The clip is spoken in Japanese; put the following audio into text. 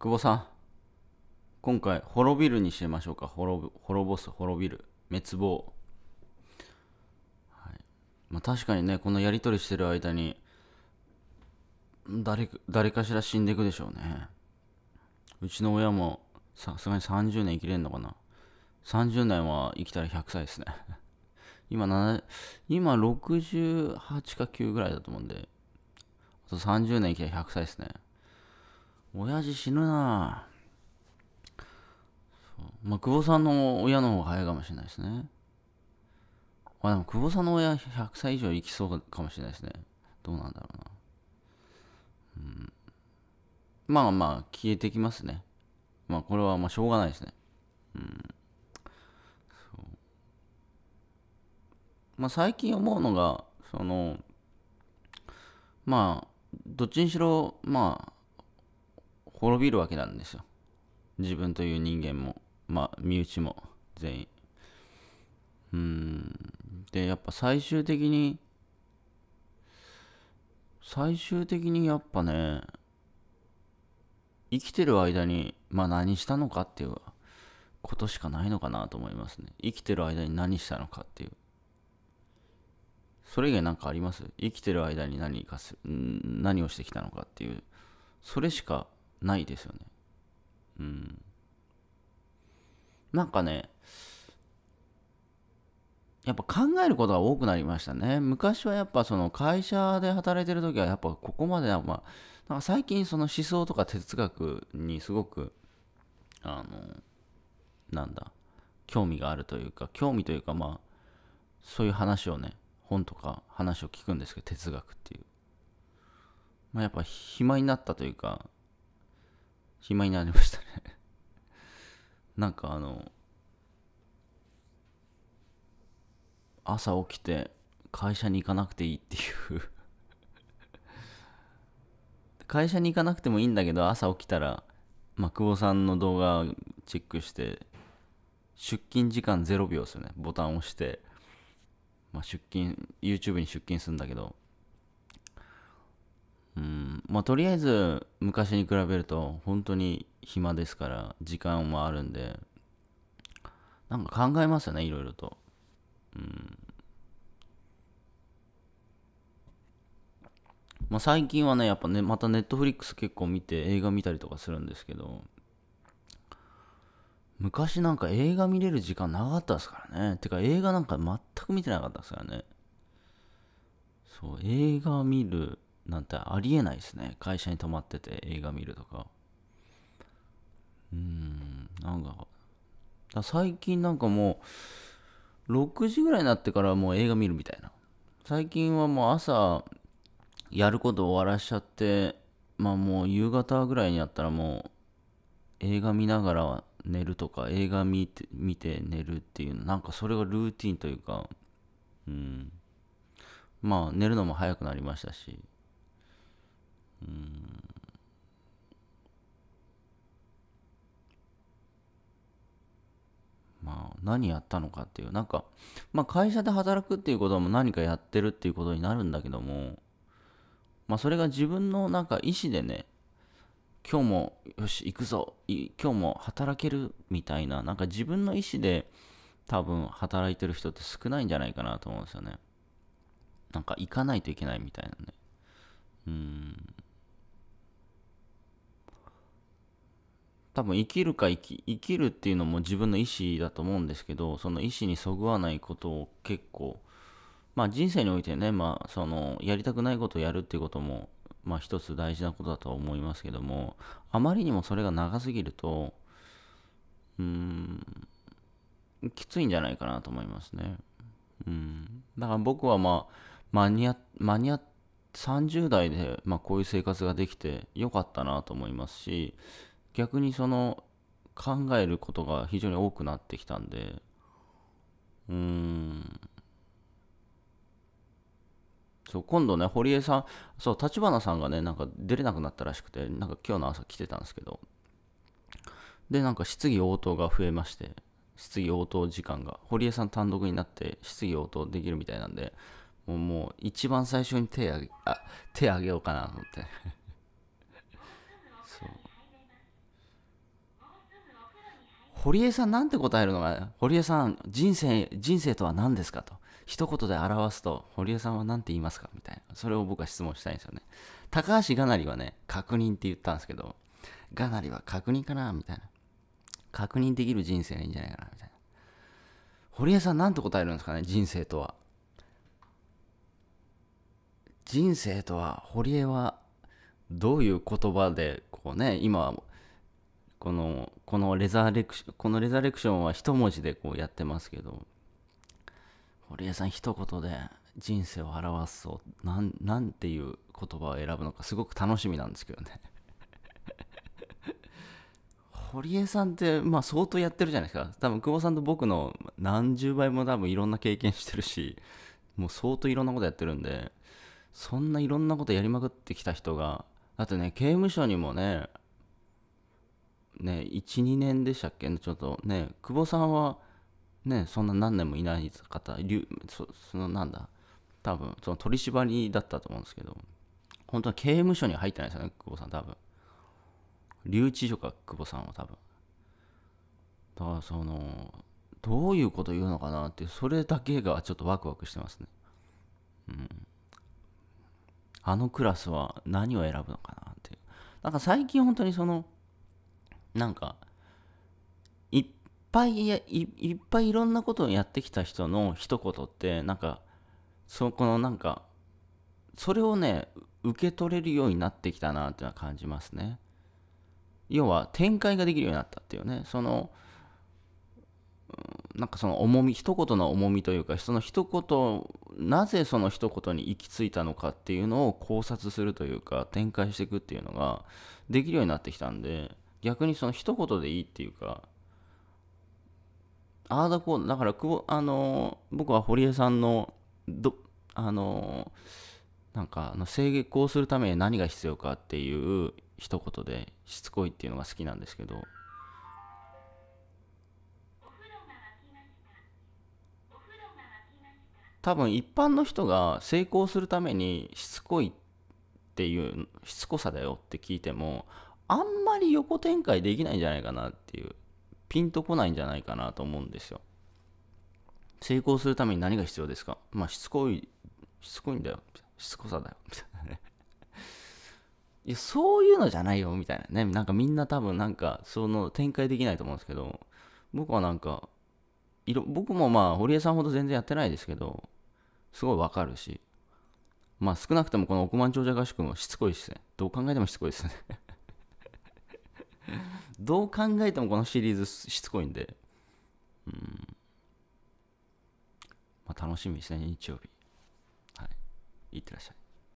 久保さん今回滅びるにしましょうか滅ぶ滅ぼす滅びる滅亡、はいまあ、確かにねこのやり取りしてる間に誰誰かしら死んでいくでしょうねうちの親もさすがに30年生きれんのかな30年は生きたら100歳ですね 今7今68か9ぐらいだと思うんであと30年生きたら100歳ですね親父死ぬなまあ、久保さんの親の方が早いかもしれないですね。あ、でも久保さんの親100歳以上生きそうかもしれないですね。どうなんだろうな。うん、まあまあ、消えてきますね。まあ、これはまあ、しょうがないですね。うん。そう。まあ、最近思うのが、その、まあ、どっちにしろ、まあ、滅びるわけなんですよ。自分という人間も、まあ、身内も全員。うん。で、やっぱ最終的に、最終的にやっぱね、生きてる間に、まあ何したのかっていうことしかないのかなと思いますね。生きてる間に何したのかっていう。それ以外何かあります生きてる間に何かす何をしてきたのかっていう。それしかないですよねうんなんかねやっぱ考えることが多くなりましたね昔はやっぱその会社で働いてる時はやっぱここまではまあなんか最近その思想とか哲学にすごくあのなんだ興味があるというか興味というかまあそういう話をね本とか話を聞くんですけど哲学っていうまあやっぱ暇になったというか暇になりましたね なんかあの、朝起きて会社に行かなくていいっていう 会社に行かなくてもいいんだけど、朝起きたら、まあ、久保さんの動画チェックして、出勤時間0秒ですよね。ボタンを押して、まあ、出勤、YouTube に出勤するんだけど、うんまあとりあえず昔に比べると本当に暇ですから時間もあるんでなんか考えますよねいろいろとうんまあ最近はねやっぱねまたネットフリックス結構見て映画見たりとかするんですけど昔なんか映画見れる時間なかったですからねてか映画なんか全く見てなかったですからねそう映画見るなんてありえないですね。会社に泊まってて映画見るとか。うん、なんか、か最近なんかもう、6時ぐらいになってからもう映画見るみたいな。最近はもう朝、やること終わらしちゃって、まあもう夕方ぐらいになったらもう、映画見ながら寝るとか、映画見て見て寝るっていう、なんかそれがルーティンというか、うん。まあ寝るのも早くなりましたし、まあ何やったのかっていうなんか、まあ、会社で働くっていうことも何かやってるっていうことになるんだけどもまあそれが自分のなんか意思でね今日もよし行くぞ今日も働けるみたいななんか自分の意思で多分働いてる人って少ないんじゃないかなと思うんですよねなんか行かないといけないみたいなねうん多分生きるか生き生きるっていうのも自分の意思だと思うんですけどその意思にそぐわないことを結構まあ人生においてねまあそのやりたくないことをやるっていうこともまあ一つ大事なことだとは思いますけどもあまりにもそれが長すぎるとうーんきついんじゃないかなと思いますねうんだから僕はまあ間に合っに30代で、まあ、こういう生活ができてよかったなと思いますし逆にその考えることが非常に多くなってきたんでうーんそう今度ね堀江さんそう立花さんがねなんか出れなくなったらしくてなんか今日の朝来てたんですけどでなんか質疑応答が増えまして質疑応答時間が堀江さん単独になって質疑応答できるみたいなんでもう一番最初に手あげあ手あげようかなと思って堀江さんなんて答えるのが、堀江さん、人生、人生とは何ですかと。一言で表すと、堀江さんは何て言いますかみたいな。それを僕は質問したいんですよね。高橋がなりはね、確認って言ったんですけど、がなりは確認かなみたいな。確認できる人生がいいんじゃないかなみたいな。堀江さん何て答えるんですかね人生とは。人生とは、堀江はどういう言葉で、こうね、今このこのレザレクションこのレザレクションは一文字でこうやってますけど堀江さん一言で人生を表すとなんなんていう言葉を選ぶのかすごく楽しみなんですけどね堀江さんってまあ相当やってるじゃないですか多分久保さんと僕の何十倍も多分いろんな経験してるしもう相当いろんなことやってるんでそんないろんなことやりまくってきた人がだってね刑務所にもねね、1、2年でしたっけね、ちょっとね、久保さんは、ね、そんな何年もいない方、そそのなんだ、多分その取り締りだったと思うんですけど、本当は刑務所に入ってないですよね、久保さん、多分留置所か、久保さんは多分だから、その、どういうこと言うのかなって、それだけがちょっとワクワクしてますね。うん。あのクラスは何を選ぶのかなっていう。なんか最近本当にその、なんかいっぱいいいっぱいいろんなことをやってきた人の一言ってなんかそこのなんかそれをね受け取れるようになってきたなっていうのは感じますね要は展開ができるようになったっていうねそのなんかその重み一言の重みというかその一言なぜその一言に行き着いたのかっていうのを考察するというか展開していくっていうのができるようになってきたんで逆にその一言でいいっていうかああだこうだからあのー、僕は堀江さんのどあのー、なんかあの制御こうするために何が必要かっていう一言でしつこいっていうのが好きなんですけど多分一般の人が成功するためにしつこいっていうしつこさだよって聞いてもあんまり横展開できないんじゃないかなっていう、ピンとこないんじゃないかなと思うんですよ。成功するために何が必要ですかまあ、しつこい、しつこいんだよ。しつこさだよ。みたいなね。いや、そういうのじゃないよ、みたいなね。なんかみんな多分なんか、その展開できないと思うんですけど、僕はなんか、色僕もまあ、堀江さんほど全然やってないですけど、すごいわかるし、まあ少なくともこの億万長者合宿もしつこいですね。どう考えてもしつこいですねどう考えてもこのシリーズしつこいんで、うん。まあ、楽しみですね、日曜日。はい。いってらっしゃい。